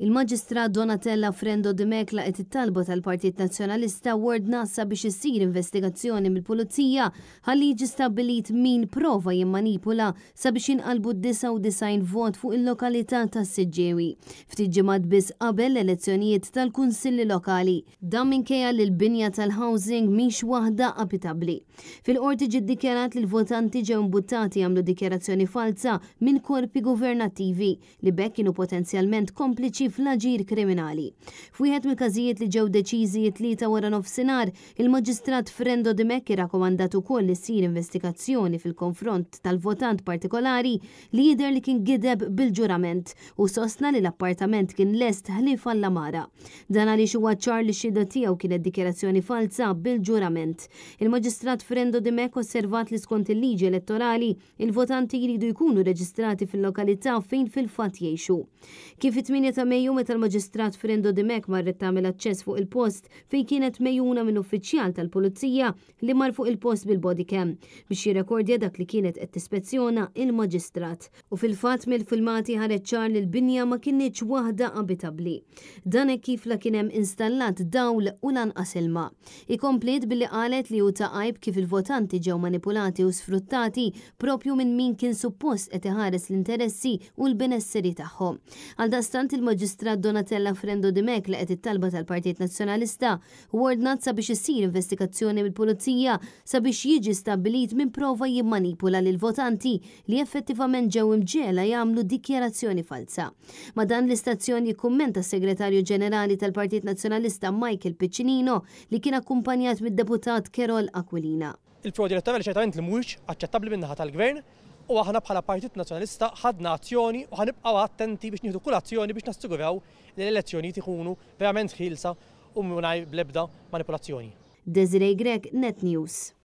Il-Maġistrat Donatella Frendo de Mekla qed it-talba tal-Partit Nazzjonalista Word Nassa biex issir investigazzjoni mill-Pulizija ħalli jiġi stabbilit min prova jimmanipula sabiex inqalbu 99 vot fuq il-lokalità ta' Siġġewi. Ftit ġimgħat biss qabel l-elezzjonijiet tal-Kunsilli Lokali. Dan minkejja li l-binja tal-housing mhix waħda abitabbli. Fil-qorti ġi ddikjarat li l-votanti ġew imbuttati għamlu dikjarazzjoni falsa minn korpi governattivi li bekk kienu potenzjalment kompliċi fl-aġir kriminali. Fwieħed mill-każijiet li ġew deċiżi tlieta wara nofsinhar, il-Maġistrat Frendo de Mekki rakkomandat ukoll li ssir investigazzjoni fil-konfront tal-votant partikolari li jidher li kien gideb bil-ġurament u sostna li l-appartament kien lest ħlief għall lamara Dan għaliex huwa ċar li xi tiegħu kienet dikjerazzjoni falsa bil-ġurament. Il-Maġistrat Frendo de Mekki osservat li skont il-liġi elettorali il-votanti jridu jkunu reġistrati fil-lokalità fejn fil-fatt jgħixu. Kif it-8 ta' Mejju meta l-Maġistrat Frendo Dimek marret tagħmel aċċess fuq il-post fejn kienet mejjuna minn uffiċjal tal-Pulizija li mar fuq il-post bil-body cam biex jirrekordja dak li kienet qed tispezzjona il-Maġistrat. U fil-fatt mill-filmati ħareġ ċar li l-binja ma kienieċ waħda abitabli. Dan hekk kif la kien hemm installat dawl u lanqas ilma. Ikomplet billi qalet li hu taqajb kif il-votanti ġew manipulati u sfruttati propju minn min kien suppost qed iħares l-interessi u l-benesseri tagħhom. Għal dastant il-Maġistrat il-Maġistra Donatella Frendo Mek li qed it-talba tal-Partit Nazzjonalista u ordnat sabiex issir investigazzjoni mill-Pulizija sabiex jiġi stabilit minn prova jimmanipula lil votanti li effettivament ġew imġela jagħmlu dikjarazzjoni falsa. Ma dan l-istazzjoni jikkummenta segretarju ġenerali tal-Partit Nazzjonalista Michael Piccinino li kien akkumpanjat mid-deputat Kerol Aquilina. Il-prodi elettorali ċertament li mhuwiex aċċettabbli minnaħa tal-gvern u aħna bħala Partit Nazzjonalista ħadna azzjoni u ħanibqgħu attenti biex nieħdu kull azzjoni biex nassiguraw li l elezzjoni ikunu verament ħilsa u mingħajr blebda manipolazzjoni. Desiree Grek, Net News.